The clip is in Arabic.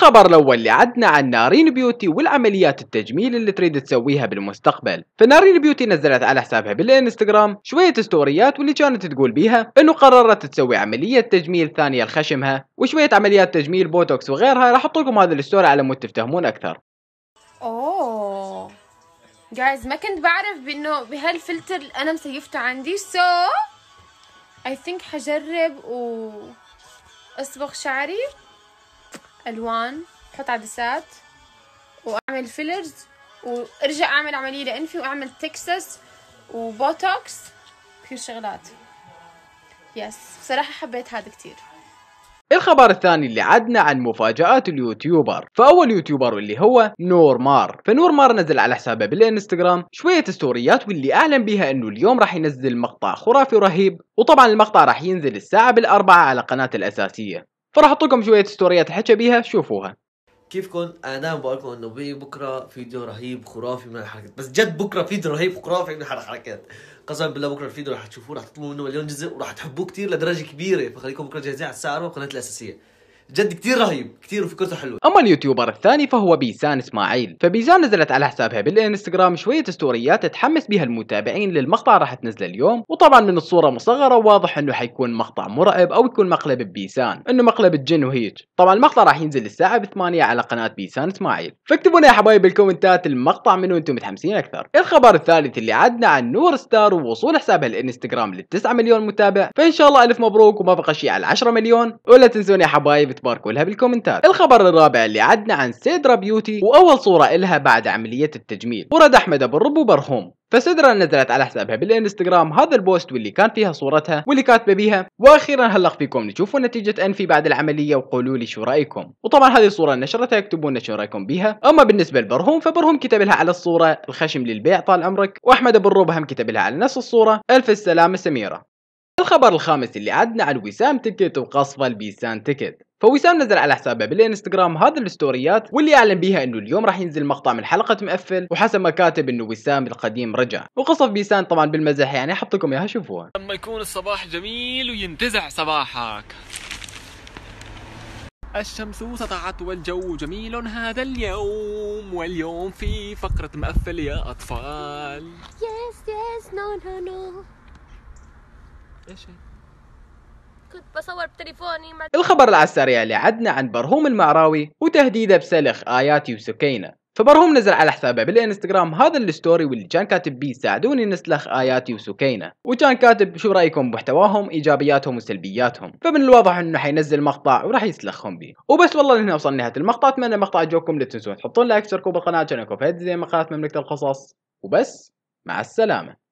الخبر الاول اللي عدنا عن نارين بيوتي والعمليات التجميل اللي تريد تسويها بالمستقبل فنارين بيوتي نزلت على حسابها بالانستغرام شويه ستوريات واللي كانت تقول بيها انه قررت تسوي عمليه تجميل ثانيه لخشمها وشويه عمليات تجميل بوتوكس وغيرها راح احط لكم هذا الستوري على مود تفتهمون اكثر اوه جايز ما كنت بعرف بانه بهالفلتر انا مسيفته عندي سو اي ثينك حجرب و اصبغ شعري الوان احط عدسات واعمل فيلرز وارجع اعمل عمليه لانفي واعمل تكسس وبوتوكس كثير شغلات يس بصراحه حبيت هذا كثير الخبر الثاني اللي عدنا عن مفاجآت اليوتيوبر فأول يوتيوبر واللي هو نور مار فنور مار نزل على حسابه بالانستغرام شوية ستوريات واللي أعلن بها أنه اليوم راح ينزل مقطع خرافي رهيب وطبعا المقطع راح ينزل الساعة بالأربعة على قناته الأساسية فراح احط لكم شويه ستوريات حكى بيها شوفوها كيفكم انا بقول انه بكره فيديو رهيب خرافي من الحركات بس جد بكره فيديو رهيب خرافي من الحركات قسما بالله بكره الفيديو راح تشوفوه راح تطلبوا منه مليون جزء وراح تحبوه كثير لدرجه كبيره فخليكم بكره جاهزين على الساعه 4 قناتي الاساسيه جد كتير رهيب كتير وفكرته حلوه اما اليوتيوبر الثاني فهو بيزان اسماعيل فبيزان نزلت على حسابها بالانستغرام شويه ستوريات تحمس بها المتابعين للمقطع راح تنزله اليوم وطبعا من الصوره مصغره واضح انه حيكون مقطع مرعب او يكون مقلب بيسان انه مقلب الجن وهيج طبعا المقطع راح ينزل الساعه 8 على قناه بيسان اسماعيل فاكتبوا لنا يا حبايب بالكومنتات المقطع منو انتم متحمسين اكثر الخبر الثالث اللي عدنا عن نور ستار ووصول حسابها الانستغرام لل 9 مليون متابع فان شاء الله الف مبروك وما بقى شيء على 10 مليون ولا تنسون يا حبايب باركوا لها بالكومنتات الخبر الرابع اللي عدنا عن سيدرا بيوتي واول صوره إلها بعد عمليه التجميل ورد احمد ابو الرب وبرهوم فسدرا نزلت على حسابها بالانستغرام هذا البوست واللي كان فيها صورتها واللي كاتبه بيها واخيرا هلق فيكم نشوفوا نتيجه انفي بعد العمليه وقولوا لي شو رايكم وطبعا هذه الصوره نشرتها اكتبوا لنا شو رايكم بيها اما بالنسبه لبرهوم فبرهوم كتب لها على الصوره الخشم للبيع طال عمرك واحمد ابو الرب هم كتب لها على نفس الصوره الف السلامه سميره الخبر الخامس اللي عدنا عن وسام تكت وقصفه البيسان تكت فوسام نزل على حسابه بالانستغرام هذا الستوريات واللي اعلن بيها انه اليوم راح ينزل مقطع من حلقه مقفل وحسب ما كاتب انه وسام القديم رجع وقصف بيسان طبعا بالمزح يعني احط لكم اياها شوفوها لما يكون الصباح جميل وينتزع صباحك الشمس سطعت والجو جميل هذا اليوم واليوم في فقرة مقفل يا أطفال يس يس نو نو نو ايش هي؟ كنت بصور بتليفوني ما... الخبر على السريع اللي عدنا عن برهوم المعراوي وتهديده بسلخ آياتي وسكينة فبرهوم نزل على حسابه بالانستغرام هذا الستوري واللي كان كاتب بيه ساعدوني نسلخ اياتي وسكينه وكان كاتب شو رايكم بمحتواهم ايجابياتهم وسلبياتهم فمن الواضح انه حينزل مقطع وراح يسلخهم بيه وبس والله هنا وصلنا نهايه المقطع اتمنى المقطع عجبكم لا تنسون تحطون لايك تشتركوا بالقناه عشان يكون في زي مقالات مملكه القصص وبس مع السلامه